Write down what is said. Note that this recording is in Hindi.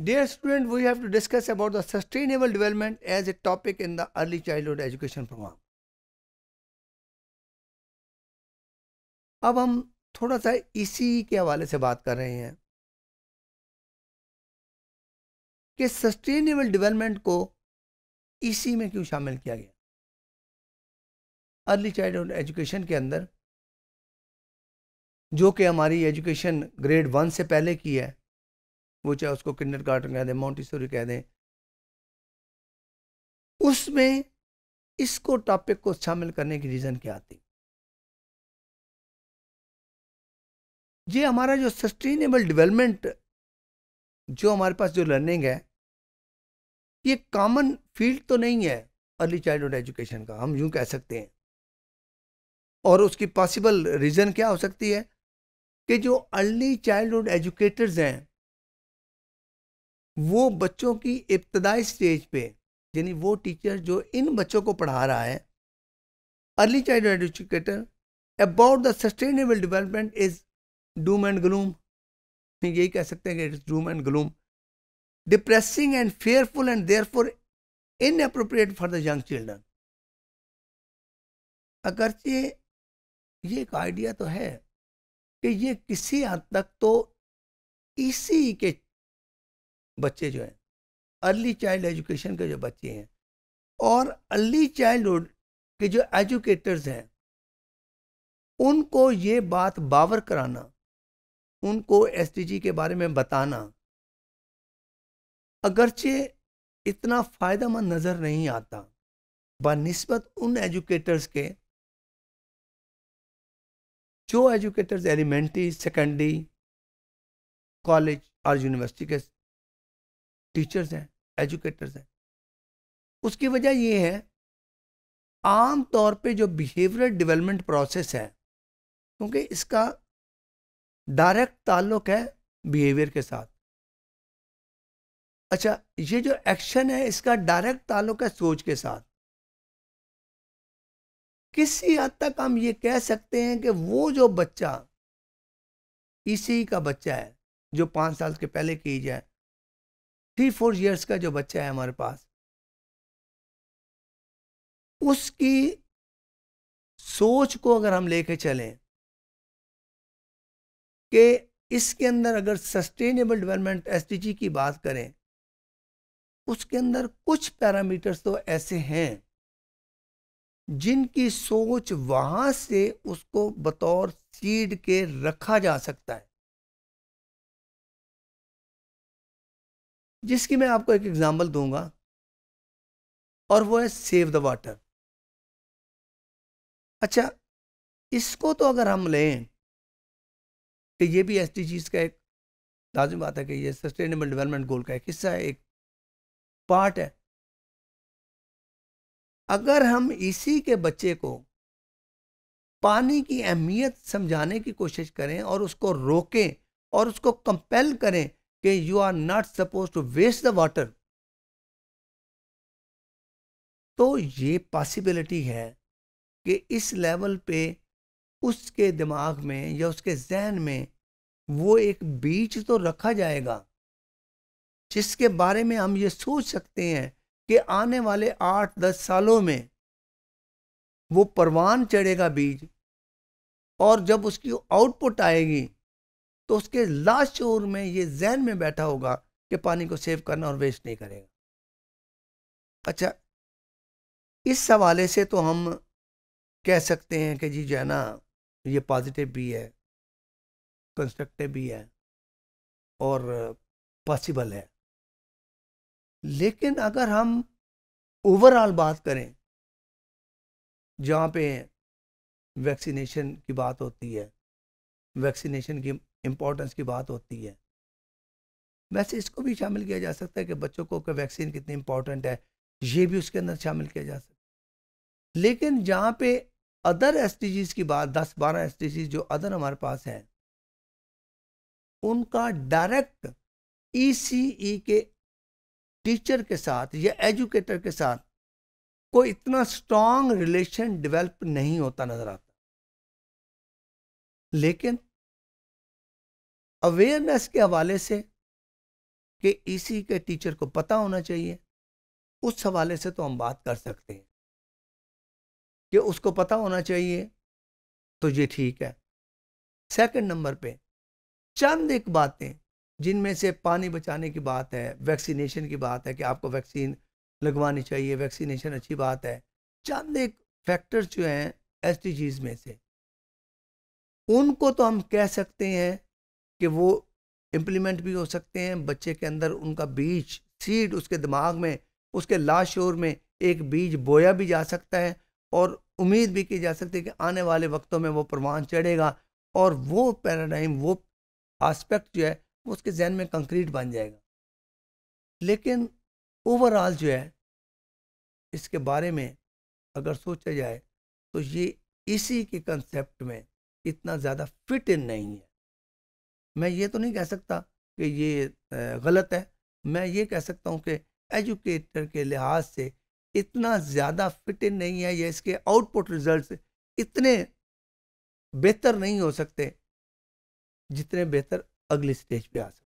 Dear student, we have to discuss about the sustainable development as a topic in the early childhood education program. अब हम थोड़ा सा इसी के हवाले से बात कर रहे हैं कि सस्टेनेबल डेवलपमेंट को इसी में क्यों शामिल किया गया अर्ली चाइल्डहुड एजुकेशन के अंदर जो कि हमारी एजुकेशन ग्रेड वन से पहले की है वो चाहे उसको किन्नर गार्डन कह दें माउंटिसोरी कह दें उसमें इसको टॉपिक को शामिल करने की रीज़न क्या थी ये हमारा जो सस्टेनेबल डेवलपमेंट जो हमारे पास जो लर्निंग है ये कॉमन फील्ड तो नहीं है अर्ली चाइल्डहुड एजुकेशन का हम यूं कह सकते हैं और उसकी पॉसिबल रीज़न क्या हो सकती है कि जो अर्ली चाइल्डहुड एजुकेटर्स हैं वो बच्चों की इब्तदाई स्टेज पे यानी वो टीचर जो इन बच्चों को पढ़ा रहा है early child educator about the sustainable development is doom and gloom यही कह सकते हैं कि it's doom and gloom depressing and fearful and therefore inappropriate for the young children अगरचे ये एक आइडिया तो है कि ये किसी हद तक तो इसी के बच्चे जो हैं अर्ली चाइल्ड एजुकेशन के जो बच्चे हैं और अर्ली चाइल्डहुड के जो एजुकेटर्स हैं उनको ये बात बावर कराना उनको एस के बारे में बताना अगरचे इतना फ़ायदेमंद नज़र नहीं आता बनस्बत उन एजुकेटर्स के जो एजुकेटर्स एलिमेंट्री सेकेंडरी कॉलेज और यूनिवर्सिटी के टीचर्स हैं एजुकेटर्स हैं उसकी वजह ये है आम तौर पे जो बिहेवियर डेवलपमेंट प्रोसेस है क्योंकि इसका डायरेक्ट ताल्लुक है बिहेवियर के साथ अच्छा ये जो एक्शन है इसका डायरेक्ट ताल्लुक है सोच के साथ किसी हद तक हम ये कह सकते हैं कि वो जो बच्चा इसी का बच्चा है जो पाँच साल के पहले की जाए थ्री फोर ईयर्स का जो बच्चा है हमारे पास उसकी सोच को अगर हम लेके चलें कि इसके अंदर अगर सस्टेनेबल डेवलपमेंट एस की बात करें उसके अंदर कुछ पैरामीटर्स तो ऐसे हैं जिनकी सोच वहां से उसको बतौर सीड के रखा जा सकता है जिसकी मैं आपको एक एग्जाम्पल दूंगा और वो है सेव द वाटर अच्छा इसको तो अगर हम लें कि तो ये भी एस का एक लाजम बात है कि ये सस्टेनेबल डेवलपमेंट गोल का एक हिस्सा है एक पार्ट है अगर हम इसी के बच्चे को पानी की अहमियत समझाने की कोशिश करें और उसको रोकें और उसको कंपेल करें कि you are not suppose to waste the water तो ये पॉसिबिलिटी है कि इस लेवल पे उसके दिमाग में या उसके जहन में वो एक बीज तो रखा जाएगा जिसके बारे में हम ये सोच सकते हैं कि आने वाले आठ दस सालों में वो परवान चढ़ेगा बीज और जब उसकी आउटपुट आएगी तो उसके लास्ट शोर में ये जहन में बैठा होगा कि पानी को सेव करना और वेस्ट नहीं करेगा अच्छा इस हवाले से तो हम कह सकते हैं कि जी जो है ना ये पॉजिटिव भी है कंस्ट्रक्टिव भी है और पॉसिबल है लेकिन अगर हम ओवरऑल बात करें जहाँ पे वैक्सीनेशन की बात होती है वैक्सीनेशन की इम्पोर्टेंस की बात होती है वैसे इसको भी शामिल किया जा सकता है कि बच्चों को कि वैक्सीन कितनी इम्पोर्टेंट है ये भी उसके अंदर शामिल किया जा सकता है लेकिन जहाँ पे अदर एस की बात दस बारह एस जो अदर हमारे पास हैं उनका डायरेक्ट ई e e के टीचर के साथ या एजुकेटर के साथ कोई इतना स्ट्रांग रिलेशन डेवलप नहीं होता नजर आता लेकिन अवेयरनेस के हवाले से कि इसी के टीचर को पता होना चाहिए उस हवाले से तो हम बात कर सकते हैं कि उसको पता होना चाहिए तो ये ठीक है सेकंड नंबर पे चंद एक बातें जिनमें से पानी बचाने की बात है वैक्सीनेशन की बात है कि आपको वैक्सीन लगवानी चाहिए वैक्सीनेशन अच्छी बात है चंद एक फैक्टर्स जो हैं एस में से उनको तो हम कह सकते हैं कि वो इम्प्लीमेंट भी हो सकते हैं बच्चे के अंदर उनका बीज सीड उसके दिमाग में उसके लाशोर में एक बीज बोया भी जा सकता है और उम्मीद भी की जा सकती है कि आने वाले वक्तों में वो प्रवान चढ़ेगा और वो पैराडाइम वो आस्पेक्ट जो है वो उसके जहन में कंक्रीट बन जाएगा लेकिन ओवरऑल जो है इसके बारे में अगर सोचा जाए तो ये इसी के कंसेप्ट में इतना ज़्यादा फिट इन नहीं है मैं ये तो नहीं कह सकता कि ये गलत है मैं ये कह सकता हूँ कि एजुकेटर के लिहाज से इतना ज़्यादा फिट नहीं है या इसके आउटपुट रिजल्ट्स इतने बेहतर नहीं हो सकते जितने बेहतर अगली स्टेज पे आ सकते